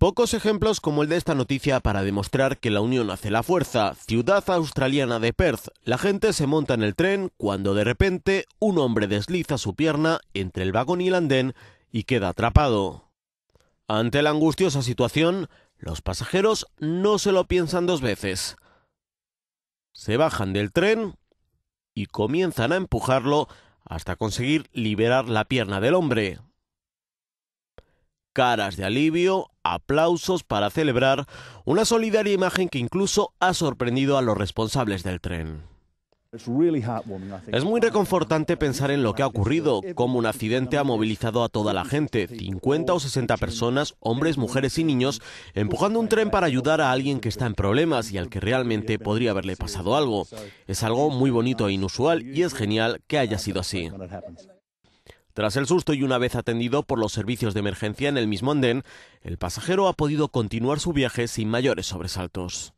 Pocos ejemplos como el de esta noticia para demostrar que la unión hace la fuerza. Ciudad australiana de Perth. La gente se monta en el tren cuando de repente un hombre desliza su pierna entre el vagón y el andén y queda atrapado. Ante la angustiosa situación, los pasajeros no se lo piensan dos veces. Se bajan del tren y comienzan a empujarlo hasta conseguir liberar la pierna del hombre. Caras de alivio, aplausos para celebrar una solidaria imagen que incluso ha sorprendido a los responsables del tren. Es muy reconfortante pensar en lo que ha ocurrido, cómo un accidente ha movilizado a toda la gente, 50 o 60 personas, hombres, mujeres y niños, empujando un tren para ayudar a alguien que está en problemas y al que realmente podría haberle pasado algo. Es algo muy bonito e inusual y es genial que haya sido así. Tras el susto y una vez atendido por los servicios de emergencia en el mismo andén, el pasajero ha podido continuar su viaje sin mayores sobresaltos.